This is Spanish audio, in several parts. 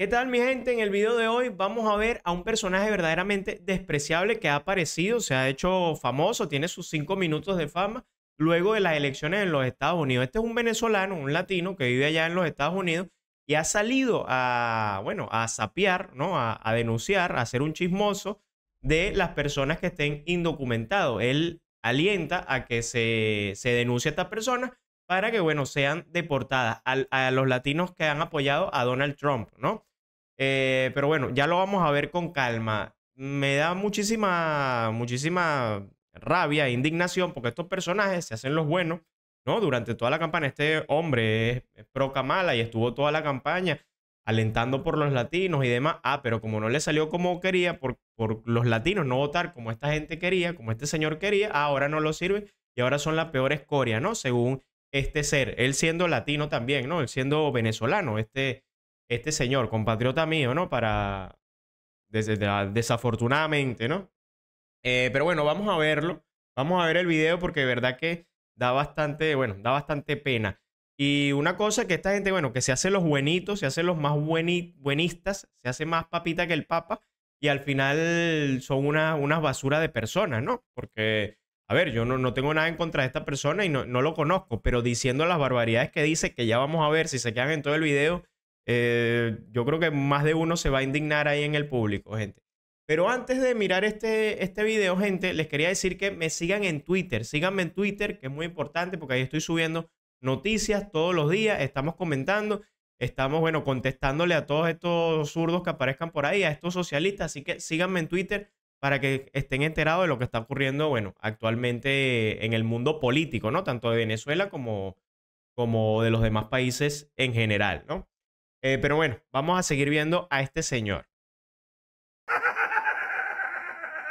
¿Qué tal mi gente? En el video de hoy vamos a ver a un personaje verdaderamente despreciable que ha aparecido, se ha hecho famoso, tiene sus cinco minutos de fama luego de las elecciones en los Estados Unidos. Este es un venezolano, un latino que vive allá en los Estados Unidos y ha salido a, bueno, a sapear, ¿no? A, denunciar, a ser un chismoso de las personas que estén indocumentados. Él alienta a que se, se denuncie a estas personas para que, bueno, sean deportadas a los latinos que han apoyado a Donald Trump, ¿no? Eh, pero bueno, ya lo vamos a ver con calma. Me da muchísima, muchísima rabia e indignación porque estos personajes se hacen los buenos, ¿no? Durante toda la campaña. Este hombre es, pro Kamala y estuvo toda la campaña alentando por los latinos y demás. Ah, pero como no le salió como quería, por, por los latinos no votar como esta gente quería, como este señor quería, ahora no lo sirve y ahora son la peor escoria, ¿no? Según este ser, él siendo latino también, ¿no? Él siendo venezolano, este, este señor, compatriota mío, ¿no? Para. Desde desafortunadamente, ¿no? Eh, pero bueno, vamos a verlo. Vamos a ver el video porque de verdad que da bastante, bueno, da bastante pena. Y una cosa que esta gente, bueno, que se hace los buenitos, se hace los más buenistas, se hace más papita que el papa y al final son unas basuras de personas, ¿no? Porque, a ver, yo no, no, tengo nada en contra de esta persona y no, no lo conozco, pero diciendo las barbaridades que dice, que ya vamos a ver si se quedan en todo el video, eh, yo creo que más de uno se va a indignar ahí en el público, gente. Pero antes de mirar este, este video, gente, les quería decir que me sigan en Twitter. Síganme en Twitter, que es muy importante porque ahí estoy subiendo noticias todos los días. Estamos comentando, estamos, bueno, contestándole a todos estos zurdos que aparezcan por ahí, a estos socialistas. Así que síganme en Twitter para que estén enterados de lo que está ocurriendo, bueno, actualmente en el mundo político, ¿no? Tanto de Venezuela como, como de los demás países en general, ¿no? Eh, pero bueno, vamos a seguir viendo a este señor.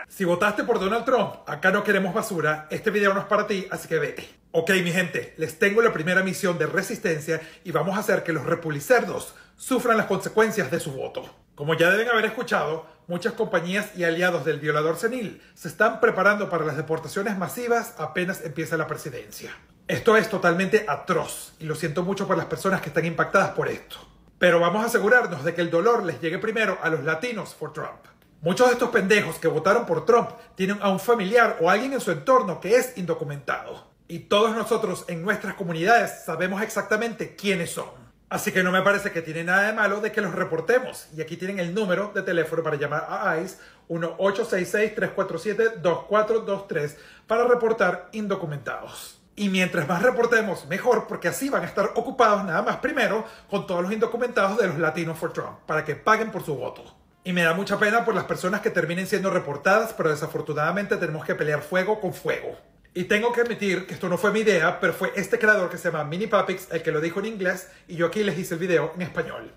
Si votaste por Donald Trump, acá no queremos basura, este video no es para ti, así que vete. Ok, mi gente, les tengo la primera misión de resistencia y vamos a hacer que los repulicerdos sufran las consecuencias de su voto. Como ya deben haber escuchado, muchas compañías y aliados del violador senil se están preparando para las deportaciones masivas apenas empieza la presidencia. Esto es totalmente atroz y lo siento mucho por las personas que están impactadas por esto. Pero vamos a asegurarnos de que el dolor les llegue primero a los latinos por Trump. Muchos de estos pendejos que votaron por Trump tienen a un familiar o alguien en su entorno que es indocumentado. Y todos nosotros en nuestras comunidades sabemos exactamente quiénes son. Así que no me parece que tiene nada de malo de que los reportemos. Y aquí tienen el número de teléfono para llamar a ICE 1-866-347-2423 para reportar indocumentados. Y mientras más reportemos, mejor, porque así van a estar ocupados nada más primero con todos los indocumentados de los latinos for Trump, para que paguen por su voto. Y me da mucha pena por las personas que terminen siendo reportadas, pero desafortunadamente tenemos que pelear fuego con fuego. Y tengo que admitir que esto no fue mi idea, pero fue este creador que se llama Mini Papix el que lo dijo en inglés y yo aquí les hice el video en español.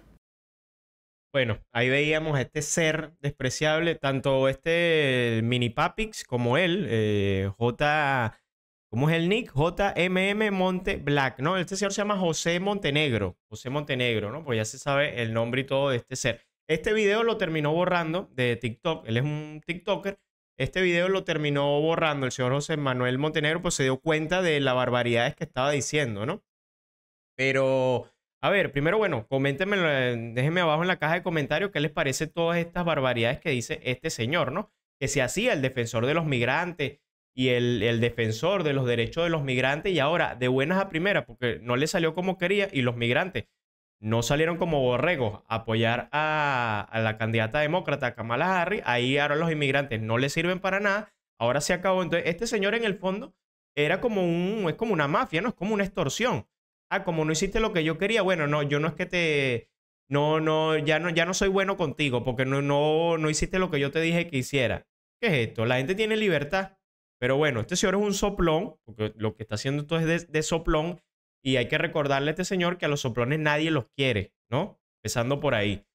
Bueno, ahí veíamos a este ser despreciable, tanto este Mini Papix como él, eh, J. ¿Cómo es el nick? JMM Monte Black, ¿no? Este señor se llama José Montenegro. José Montenegro, ¿no? Pues ya se sabe el nombre y todo de este ser. Este video lo terminó borrando de TikTok. Él es un TikToker. Este video lo terminó borrando el señor José Manuel Montenegro, pues se dio cuenta de las barbaridades que estaba diciendo, ¿no? Pero, a ver, primero, bueno, coméntenme, eh, déjenme abajo en la caja de comentarios qué les parece todas estas barbaridades que dice este señor, ¿no? Que se hacía el defensor de los migrantes, y el, defensor de los derechos de los migrantes y ahora de buenas a primeras, porque no le salió como quería y los migrantes no salieron como borregos a apoyar a, la candidata demócrata Kamala Harris, ahí ahora los inmigrantes no le sirven para nada, ahora se acabó. Entonces, este señor en el fondo era como un, es como una mafia, ¿no? Es como una extorsión. Ah, como no hiciste lo que yo quería, bueno, no, yo no es que te, no, no, ya no, ya no soy bueno contigo porque no, no, no hiciste lo que yo te dije que hiciera. ¿Qué es esto? La gente tiene libertad pero bueno, este señor es un soplón, porque lo que está haciendo esto es de, soplón, y hay que recordarle a este señor que a los soplones nadie los quiere, ¿no? Empezando por ahí.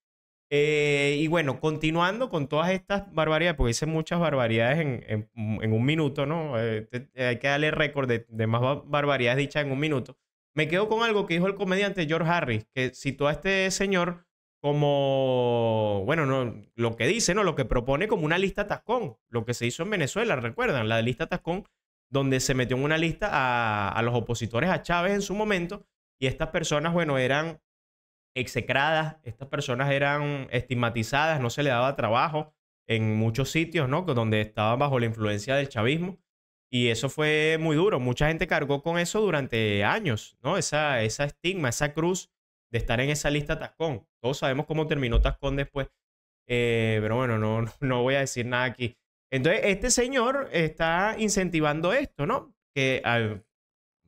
Eh, y bueno, continuando con todas estas barbaridades, porque hice muchas barbaridades en, un minuto, ¿no? Eh, hay que darle récord de, de, más barbaridades dichas en un minuto. Me quedo con algo que dijo el comediante George Harris, que citó a este señor como, bueno, no, lo que dice, ¿no? Lo que propone como una lista tascón, lo que se hizo en Venezuela, recuerdan, la lista tascón, donde se metió en una lista a, los opositores a Chávez en su momento, y estas personas, bueno, eran execradas, estas personas eran estigmatizadas, no se le daba trabajo en muchos sitios, ¿no? Donde estaban bajo la influencia del chavismo. Y eso fue muy duro. Mucha gente cargó con eso durante años, ¿no? Esa, esa estigma, esa cruz de estar en esa lista tascón todos sabemos cómo terminó Tascón después. Eh, pero bueno, no, no voy a decir nada aquí. Entonces, este señor está incentivando esto, ¿no? Que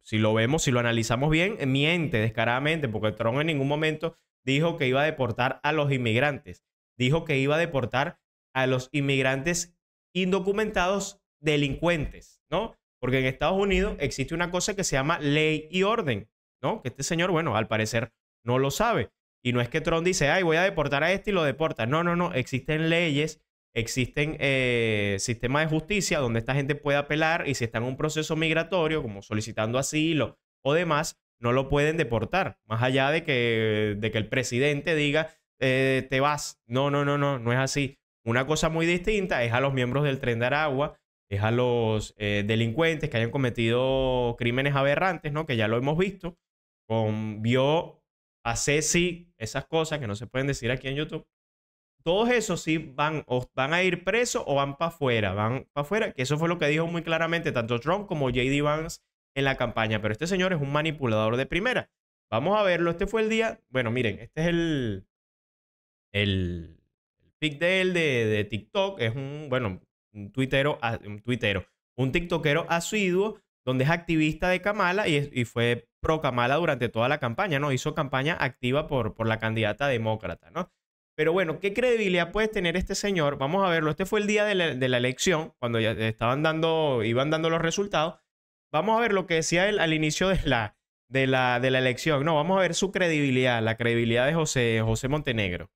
si lo vemos, si lo analizamos bien, miente descaradamente, porque Trump en ningún momento dijo que iba a deportar a los inmigrantes. Dijo que iba a deportar a los inmigrantes indocumentados delincuentes, ¿no? Porque en Estados Unidos existe una cosa que se llama ley y orden, ¿no? Que este señor, bueno, al parecer no lo sabe. Y no es que Trump dice, ay, voy a deportar a este y lo deporta. No, no, no. Existen leyes, existen eh, sistemas de justicia donde esta gente puede apelar y si está en un proceso migratorio, como solicitando asilo o demás, no lo pueden deportar. Más allá de que, de que el presidente diga, eh, te vas. No, no, no, no, no es así. Una cosa muy distinta es a los miembros del tren de Aragua, es a los eh, delincuentes que hayan cometido crímenes aberrantes, ¿no? Que ya lo hemos visto. Con, vio a Ceci, esas cosas que no se pueden decir aquí en YouTube. Todos esos sí van, van a ir presos o van para afuera, van para afuera, que eso fue lo que dijo muy claramente tanto Trump como JD Vance en la campaña. Pero este señor es un manipulador de primera. Vamos a verlo. Este fue el día. Bueno, miren, este es el. El, el pic de él de, TikTok. Es un, bueno, un tuitero, ah, un tuitero, un TikTokero asiduo donde es activista de Kamala y, fue pro Kamala durante toda la campaña, ¿no? Hizo campaña activa por, por la candidata demócrata, ¿no? Pero bueno, ¿qué credibilidad puede tener este señor? Vamos a verlo. Este fue el día de la, elección, cuando ya estaban dando, iban dando los resultados. Vamos a ver lo que decía él al inicio de la, la, de la elección. No, vamos a ver su credibilidad, la credibilidad de José, José Montenegro.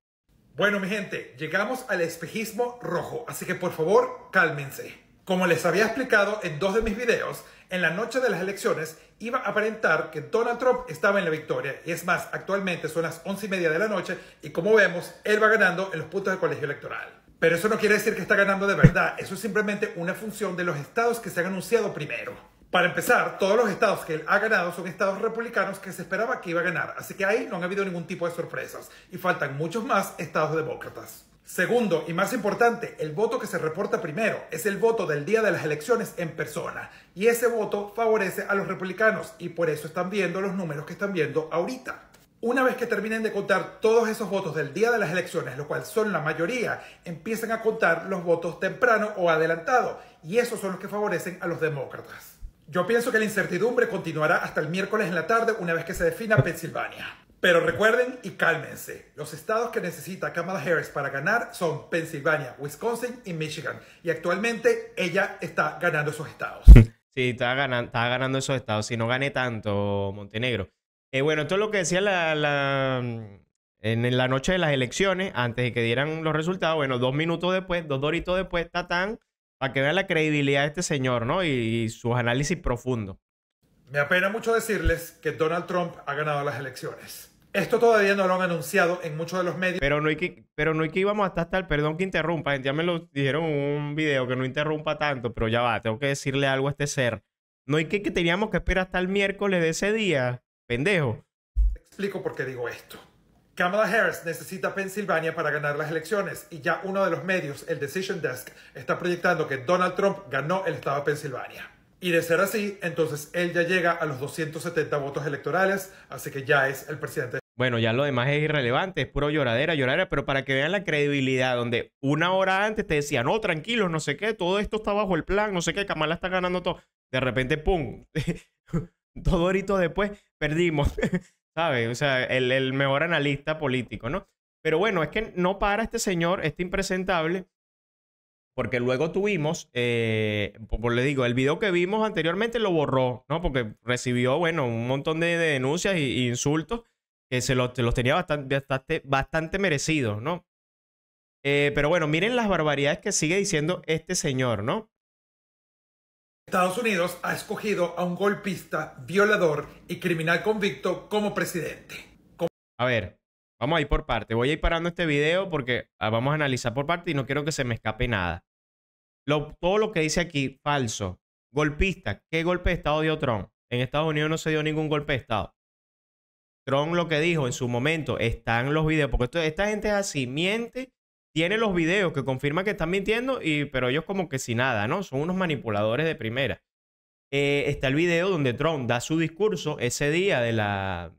Bueno, mi gente, llegamos al espejismo rojo, así que por favor, cálmense. Como les había explicado en dos de mis videos, en la noche de las elecciones iba a aparentar que Donald Trump estaba en la victoria. Y es más, actualmente son las once y media de la noche y como vemos, él va ganando en los puntos del colegio electoral. Pero eso no quiere decir que está ganando de verdad, eso es simplemente una función de los estados que se han anunciado primero. Para empezar, todos los estados que él ha ganado son estados republicanos que se esperaba que iba a ganar, así que ahí no han habido ningún tipo de sorpresas y faltan muchos más estados demócratas. Segundo, y más importante, el voto que se reporta primero es el voto del día de las elecciones en persona. Y ese voto favorece a los republicanos y por eso están viendo los números que están viendo ahorita. Una vez que terminen de contar todos esos votos del día de las elecciones, lo cual son la mayoría, empiezan a contar los votos temprano o adelantado. Y esos son los que favorecen a los demócratas. Yo pienso que la incertidumbre continuará hasta el miércoles en la tarde una vez que se defina Pensilvania. Pero recuerden y cálmense. Los estados que necesita Kamala Harris para ganar son Pensilvania, Wisconsin y Michigan. Y actualmente ella está ganando esos estados. Sí, está ganando, está ganando esos estados. Si no gane tanto Montenegro. Eh, bueno, esto es lo que decía la, en la noche de las elecciones, antes de que dieran los resultados. Bueno, dos minutos después, dos doritos después, Tatán, para que vean la credibilidad de este señor, ¿no? y, y sus análisis profundos. Me apena mucho decirles que Donald Trump ha ganado las elecciones. Esto todavía no lo han anunciado en muchos de los medios. Pero no hay que, pero no hay que íbamos hasta el... perdón que interrumpa, ya me lo dijeron en un video que no interrumpa tanto, pero ya va, tengo que decirle algo a este ser. No hay que que teníamos que esperar hasta el miércoles de ese día, pendejo. explico por qué digo esto. Kamala Harris necesita Pensilvania para ganar las elecciones y ya uno de los medios, el Decision Desk, está proyectando que Donald Trump ganó el estado de Pensilvania. Y de ser así, entonces él ya llega a los 270 votos electorales, así que ya es el presidente. Bueno, ya lo demás es irrelevante, es puro lloradera, lloradera, pero para que vean la credibilidad, donde una hora antes te decían, no, tranquilos, no sé qué, todo esto está bajo el plan, no sé qué, Kamala está ganando todo. De repente, ¡pum! Dos horitos después, perdimos, ¿sabes? O sea, el, mejor analista político, ¿no? Pero bueno, es que no para este señor, este impresentable, porque luego tuvimos, como eh, le digo, el video que vimos anteriormente lo borró, ¿no? Porque recibió, bueno, un montón de, de denuncias e insultos se, lo, los tenía bastante, bastante, merecido, merecidos, ¿no? Eh, pero bueno, miren las barbaridades que sigue diciendo este señor, ¿no? Estados Unidos ha escogido a un golpista, violador y criminal convicto como presidente. A ver, vamos a ir por parte. Voy a ir parando este video porque ah, vamos a analizar por parte y no quiero que se me escape nada. todo lo que dice aquí, falso. Golpista, ¿qué golpe de Estado dio Trump? En Estados Unidos no se dio ningún golpe de Estado. Trump lo que dijo en su momento, están los videos, porque esto, esta gente es así, miente, tiene los videos que confirma que están mintiendo, y, pero ellos como que si nada, ¿no? Son unos manipuladores de primera. Eh, está el video donde Trump da su discurso ese día de la...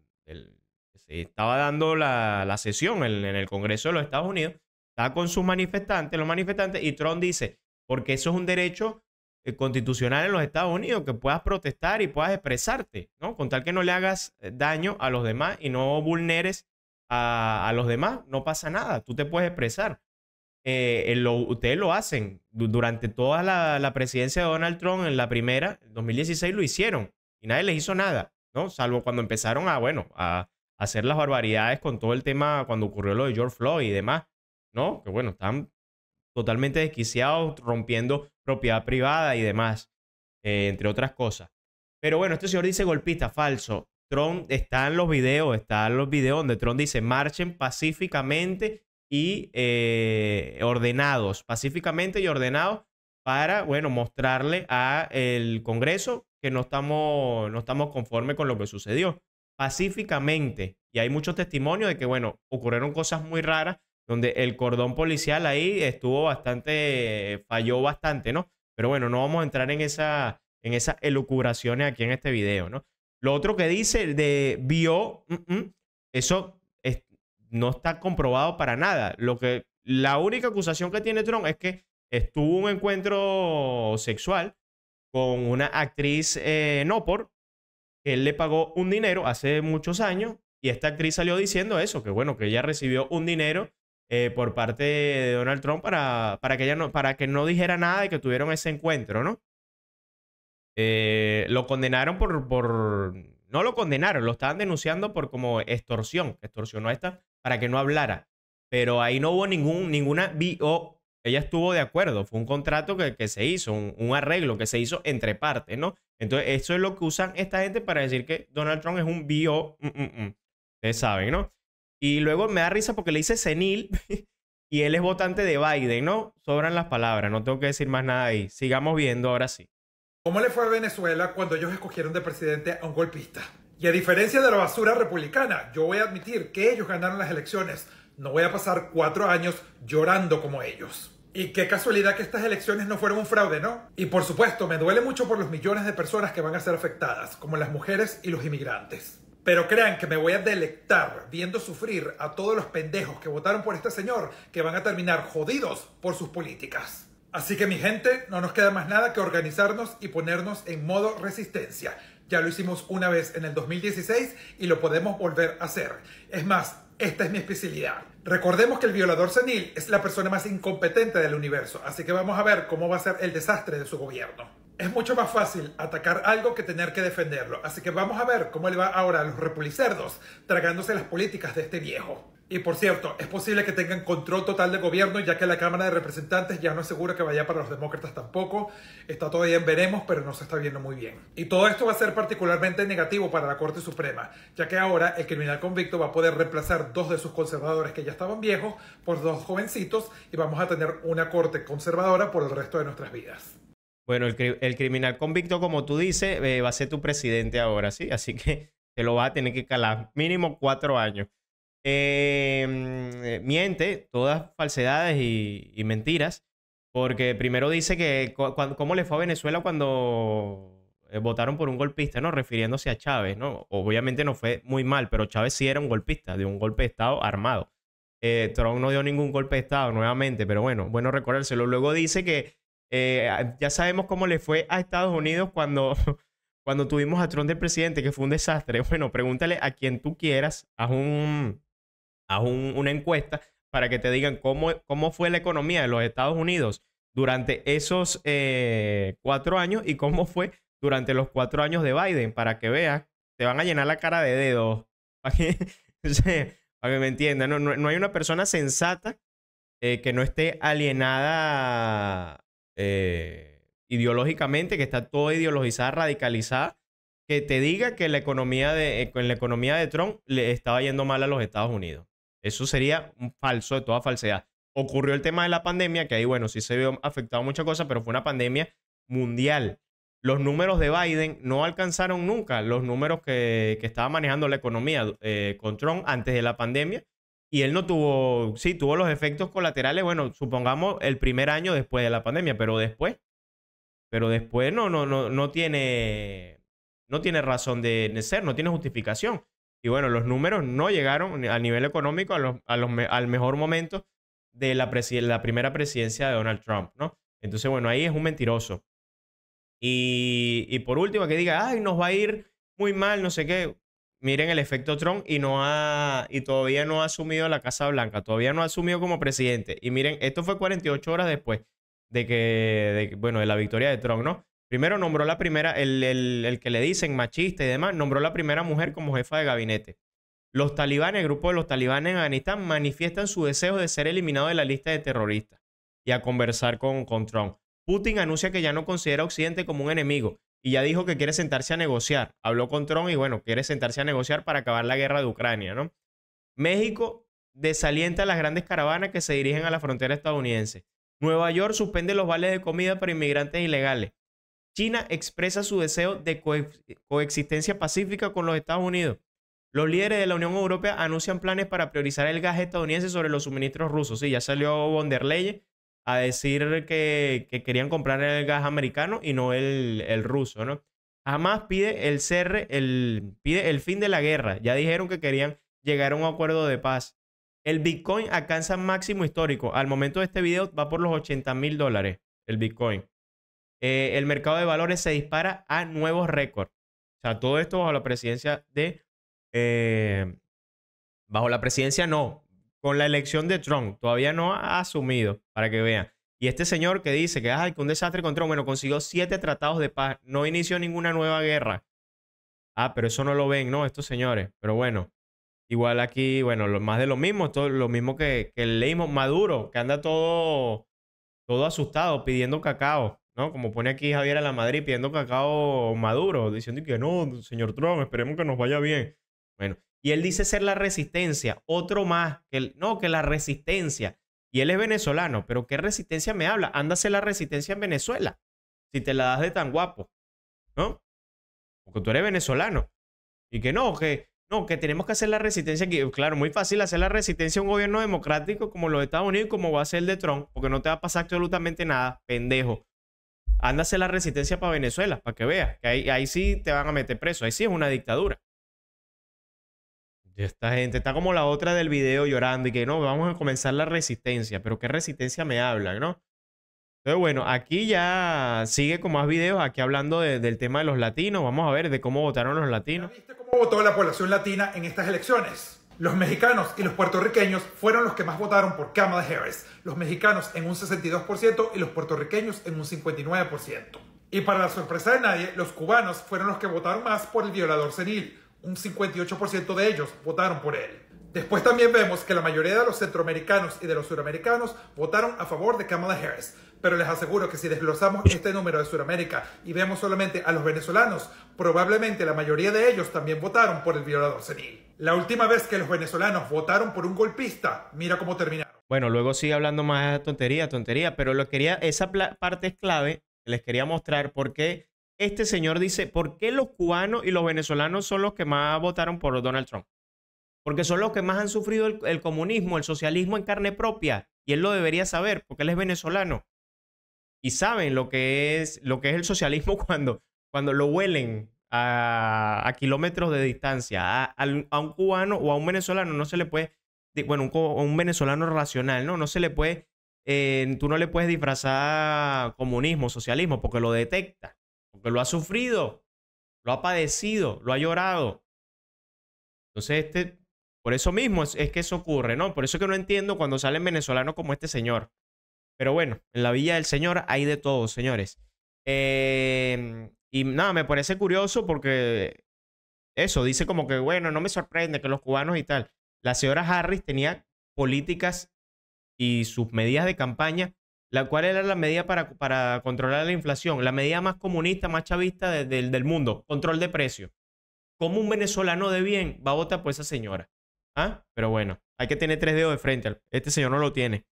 estaba dando la, sesión en, el Congreso de los Estados Unidos, está con sus manifestantes, los manifestantes, y Trump dice, porque eso es un derecho eh, constitucional en los Estados Unidos, que puedas protestar y puedas expresarte, ¿no? Con tal que no le hagas eh, daño a los demás y no vulneres a, los demás, no pasa nada, tú te puedes expresar. Eh, lo, ustedes lo hacen. Durante toda la, presidencia de Donald Trump, en la primera, en 2016, lo hicieron y nadie les hizo nada, ¿no? Salvo cuando empezaron a, bueno, a, a hacer las barbaridades con todo el tema cuando ocurrió lo de George Floyd y demás, ¿no? Que bueno, están totalmente desquiciados, rompiendo propiedad privada y demás, eh, entre otras cosas. Pero bueno, este señor dice golpista, falso. Trump está en los videos, está en los videos donde Trump dice marchen pacíficamente y eh, ordenados, pacíficamente y ordenados para, bueno, mostrarle al Congreso que no estamos, no estamos conformes con lo que sucedió. Pacíficamente. Y hay muchos testimonios de que, bueno, ocurrieron cosas muy raras donde el cordón policial ahí estuvo bastante, falló bastante, ¿no? Pero bueno, no vamos a entrar en, esa, en esas elucubraciones aquí en este video, ¿no? Lo otro que dice de vio, mm, mm, eso no está comprobado para nada. Lo que, la única acusación que tiene Trump es que estuvo un encuentro sexual con una actriz eh, que él le pagó un dinero hace muchos años y esta actriz salió diciendo eso, que bueno, que ella recibió un dinero eh, por parte de Donald Trump para, para, que ella no, para que no dijera nada de que tuvieron ese encuentro, ¿no? Eh, lo condenaron por, por... No lo condenaron, lo estaban denunciando por como extorsión, extorsionó a esta para que no hablara. Pero ahí no hubo ningún, ninguna BO. Ella estuvo de acuerdo, fue un contrato que, que se hizo, un, arreglo que se hizo entre partes, ¿no? Entonces, eso es lo que usan esta gente para decir que Donald Trump es un BO. Mm, mm, mm, ustedes saben, ¿no? Y luego me da risa porque le dice senil y él es votante de Biden, ¿no? Sobran las palabras, no tengo que decir más nada ahí. Sigamos viendo ahora sí. ¿Cómo le fue a Venezuela cuando ellos escogieron de presidente a un golpista? Y a diferencia de la basura republicana, yo voy a admitir que ellos ganaron las elecciones. No voy a pasar cuatro años llorando como ellos. Y qué casualidad que estas elecciones no fueron un fraude, ¿no? Y por supuesto, me duele mucho por los millones de personas que van a ser afectadas, como las mujeres y los inmigrantes. Pero crean que me voy a delectar viendo sufrir a todos los pendejos que votaron por este señor que van a terminar jodidos por sus políticas. Así que mi gente, no nos queda más nada que organizarnos y ponernos en modo resistencia. Ya lo hicimos una vez en el 2016 y lo podemos volver a hacer. Es más, esta es mi especialidad. Recordemos que el violador senil es la persona más incompetente del universo, así que vamos a ver cómo va a ser el desastre de su gobierno es mucho más fácil atacar algo que tener que defenderlo. Así que vamos a ver cómo le va ahora a los repulicerdos tragándose las políticas de este viejo. Y por cierto, es posible que tengan control total del gobierno, ya que la Cámara de Representantes ya no es segura que vaya para los demócratas tampoco. Está todavía en veremos, pero no se está viendo muy bien. Y todo esto va a ser particularmente negativo para la Corte Suprema, ya que ahora el criminal convicto va a poder reemplazar dos de sus conservadores que ya estaban viejos por dos jovencitos y vamos a tener una Corte conservadora por el resto de nuestras vidas. Bueno, el, criminal convicto, como tú dices, eh, va a ser tu presidente ahora, ¿sí? Así que te lo vas a tener que calar. Mínimo cuatro años. Em, eh, miente, todas falsedades y, mentiras, porque primero dice que cómo le fue a Venezuela cuando eh, votaron por un golpista, ¿no? Refiriéndose a Chávez, ¿no? Obviamente no fue muy mal, pero Chávez sí era un golpista, de un golpe de Estado armado. Trump no dio ningún golpe de Estado nuevamente, pero bueno, bueno recordárselo. Luego dice que eh, ya sabemos cómo le fue a Estados Unidos cuando, cuando tuvimos a Trump del presidente, que fue un desastre. Bueno, pregúntale a quien tú quieras, haz, un, haz una encuesta para que te digan cómo, cómo fue la economía de los Estados Unidos durante esos eh, cuatro años y cómo fue durante los cuatro años de Biden, para que veas, te van a llenar la cara de dedos. Para que, me entiendan, no, no, hay una persona sensata eh, que no esté alienada eh, ideológicamente, que está todo ideologizada, radicalizada, que te diga que la economía de, eh, en la economía de Trump le estaba yendo mal a los Estados Unidos. Eso sería un falso de toda falsedad. Ocurrió el tema de la pandemia, que ahí, bueno, sí se vio afectado muchas cosas, pero fue una pandemia mundial. Los números de Biden no alcanzaron nunca los números que, estaba manejando la economía eh, con Trump antes de la pandemia y él no tuvo, sí, tuvo los efectos colaterales, bueno, supongamos el primer año después de la pandemia, pero después, pero después no, no, no, no tiene, no tiene razón de ser, no tiene justificación. Y bueno, los números no llegaron a nivel económico al mejor momento de la, la primera presidencia de Donald Trump, ¿no? Entonces, bueno, ahí es un mentiroso. Y, y por último, que diga, ay, nos va a ir muy mal, no sé qué miren el efecto Trump y no ha y todavía no ha asumido la Casa Blanca, todavía no ha asumido como presidente. Y miren, esto fue 48 horas después de que, de, bueno, de la victoria de Trump, ¿no? Primero nombró la primera, el, que le dicen machista y demás, nombró la primera mujer como jefa de gabinete. Los talibanes, el grupo de los talibanes en Afganistán, manifiestan su deseo de ser eliminado de la lista de terroristas y a conversar con, con Trump. Putin anuncia que ya no considera a Occidente como un enemigo y ya dijo que quiere sentarse a negociar. Habló con Trump y bueno, quiere sentarse a negociar para acabar la guerra de Ucrania, ¿no? México desalienta a las grandes caravanas que se dirigen a la frontera estadounidense. Nueva York suspende los vales de comida para inmigrantes ilegales. China expresa su deseo de coexistencia pacífica con los Estados Unidos. Los líderes de la Unión Europea anuncian planes para priorizar el gas estadounidense sobre los suministros rusos. Sí, ya salió von der Leyen a decir que, querían comprar el gas americano y no el, ruso, ¿no? Jamás pide el cierre, el, pide el fin de la guerra. Ya dijeron que querían llegar a un acuerdo de paz. El Bitcoin alcanza máximo histórico. Al momento de este video va por los 80 mil dólares el Bitcoin. Eh, el mercado de valores se dispara a nuevos récords. O sea, todo esto bajo la presidencia de... Eh, bajo la presidencia no, con la elección de Trump. Todavía no ha asumido, para que vean. Y este señor que dice que, ay, un desastre con Trump, bueno, consiguió siete tratados de paz, no inició ninguna nueva guerra. Ah, pero eso no lo ven, ¿no? Estos señores. Pero bueno, igual aquí, bueno, más de lo mismo, todo, lo mismo que, que leímos, Maduro, que anda todo, todo asustado, pidiendo cacao, ¿no? Como pone aquí Javier a la Madrid pidiendo cacao Maduro, diciendo que no, señor Trump, esperemos que nos vaya bien. Bueno, y él dice ser la resistencia. Otro más, que no, que la resistencia. Y él es venezolano, pero ¿qué resistencia me habla? Ándase la resistencia en Venezuela, si te la das de tan guapo, ¿no? Porque tú eres venezolano. Y que no, que no, que tenemos que hacer la resistencia aquí. Claro, muy fácil hacer la resistencia a un gobierno democrático como los de Estados Unidos, como va a ser el de Trump, porque no te va a pasar absolutamente nada, pendejo. Ándase la resistencia para Venezuela, para que veas, que ahí sí te van a meter preso, ahí sí es una dictadura esta gente está como la otra del video llorando y que no, vamos a comenzar la resistencia, pero qué resistencia me hablan, ¿no? Entonces, bueno, aquí ya sigue con más videos, aquí hablando del tema de los latinos, vamos a ver de cómo votaron los latinos. ¿Viste cómo votó la población latina en estas elecciones? Los mexicanos y los puertorriqueños fueron los que más votaron por Kamala Harris, los mexicanos en un 62% y los puertorriqueños en un 59%. Y para la sorpresa de nadie, los cubanos fueron los que votaron más por el violador senil, un 58% de ellos votaron por él. Después también vemos que la mayoría de los centroamericanos y de los suramericanos votaron a favor de Kamala Harris. Pero les aseguro que si desglosamos este número de Suramérica y vemos solamente a los venezolanos, probablemente la mayoría de ellos también votaron por el violador senil. La última vez que los venezolanos votaron por un golpista, mira cómo terminaron. Bueno, luego sigue hablando más tontería, tontería, pero lo quería, esa parte es clave, les quería mostrar por qué este señor dice, ¿por qué los cubanos y los venezolanos son los que más votaron por Donald Trump? Porque son los que más han sufrido el, comunismo, el socialismo en carne propia. Y él lo debería saber, porque él es venezolano. Y saben lo que es, lo que es el socialismo cuando, cuando lo huelen a, kilómetros de distancia. A, un cubano o a un venezolano no se le puede, bueno, un, un venezolano racional, ¿no? No se le puede, eh, tú no le puedes disfrazar comunismo, socialismo, porque lo detecta. Pero lo ha sufrido, lo ha padecido, lo ha llorado. Entonces, este, por eso mismo es, que eso ocurre, ¿no? Por eso que no entiendo cuando salen venezolanos como este señor. Pero bueno, en la Villa del Señor hay de todo, señores. Em, y nada, me parece curioso porque eso, dice como que, bueno, no me sorprende que los cubanos y tal. La señora Harris tenía políticas y sus medidas de campaña la, ¿Cuál era la medida para, para controlar la inflación? La medida más comunista, más chavista del mundo, control de precios. Como un venezolano de bien va a votar por esa señora? ¿Ah? Pero bueno, hay que tener tres dedos de frente. Este señor no lo tiene.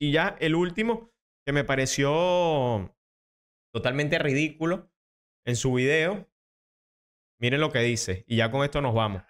Y ya el último, que me pareció totalmente ridículo en su video. Miren lo que dice. Y ya con esto nos vamos.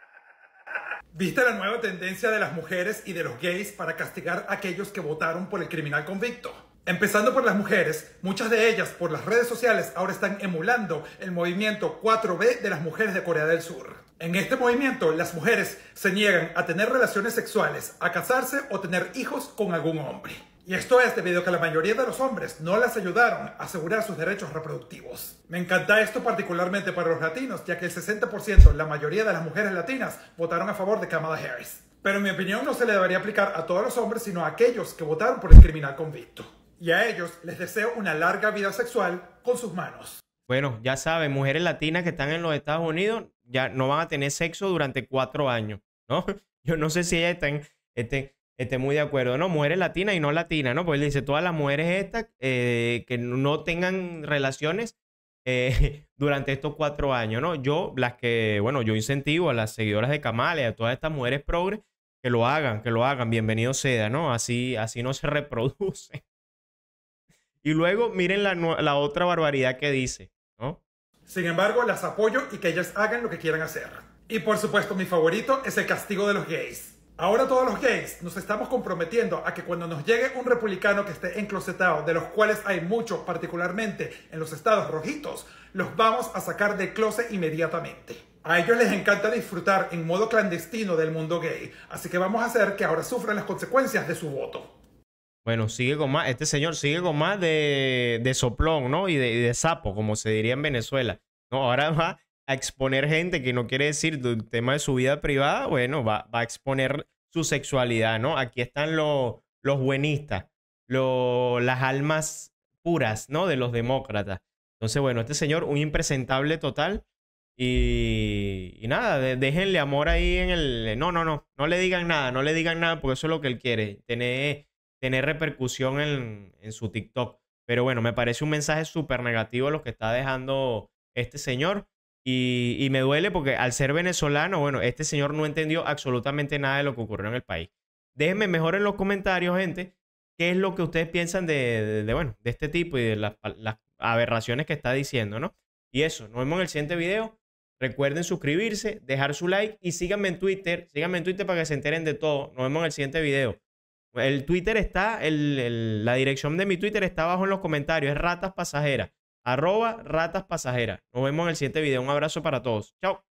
¿Viste la nueva tendencia de las mujeres y de los gays para castigar a aquellos que votaron por el criminal convicto? Empezando por las mujeres, muchas de ellas por las redes sociales ahora están emulando el movimiento 4B de las mujeres de Corea del Sur. En este movimiento, las mujeres se niegan a tener relaciones sexuales, a casarse o tener hijos con algún hombre. Y esto es debido a que la mayoría de los hombres no las ayudaron a asegurar sus derechos reproductivos. Me encanta esto particularmente para los latinos, ya que el 60%, la mayoría de las mujeres latinas, votaron a favor de Kamala Harris. Pero en mi opinión no se le debería aplicar a todos los hombres, sino a aquellos que votaron por el criminal convicto. Y a ellos les deseo una larga vida sexual con sus manos. Bueno, ya saben, mujeres latinas que están en los Estados Unidos ya no van a tener sexo durante cuatro años, ¿no? Yo no sé si está están, esté muy de acuerdo, ¿no? Mujeres latinas y no latinas, ¿no? Pues él dice, todas las mujeres estas eh, que no tengan relaciones eh, durante estos cuatro años, ¿no? Yo, las que, bueno, yo incentivo a las seguidoras de Camales, a todas estas mujeres progres, que lo hagan, que lo hagan, bienvenido sea, ¿no? Así, así no se reproduce. Y luego miren la, la otra barbaridad que dice, ¿no? Sin embargo, las apoyo y que ellas hagan lo que quieran hacer. Y por supuesto, mi favorito es el castigo de los gays. Ahora todos los gays nos estamos comprometiendo a que cuando nos llegue un republicano que esté enclosetado, de los cuales hay muchos particularmente en los estados rojitos, los vamos a sacar de closet inmediatamente. A ellos les encanta disfrutar en modo clandestino del mundo gay, así que vamos a hacer que ahora sufran las consecuencias de su voto. Bueno, sigue con más, este señor sigue con más de, soplón, ¿no? Y de, sapo, como se diría en Venezuela. No, ahora va a exponer gente que no quiere decir del tema de su vida privada, bueno, va a exponer su sexualidad, ¿no? Aquí están los, los buenistas, las almas puras, ¿no? De los demócratas. Entonces, bueno, este señor, un impresentable total. Y, nada, déjenle amor ahí en el... No, no, no, no le digan nada, no le digan nada porque eso es lo que él quiere, tener, tener repercusión en, en su TikTok. Pero bueno, me parece un mensaje súper negativo lo que está dejando este señor. Y, me duele porque al ser venezolano, bueno, este señor no entendió absolutamente nada de lo que ocurrió en el país. Déjenme mejor en los comentarios, gente, qué es lo que ustedes piensan de, bueno, de este tipo y de las, aberraciones que está diciendo, ¿no? Y eso, nos vemos en el siguiente video. Recuerden suscribirse, dejar su like y síganme en Twitter. Síganme en Twitter para que se enteren de todo. Nos vemos en el siguiente video. El Twitter está, la dirección de mi Twitter está abajo en los comentarios. Es ratas pasajeras. Arroba ratas pasajeras. Nos vemos en el siguiente video. Un abrazo para todos. Chao.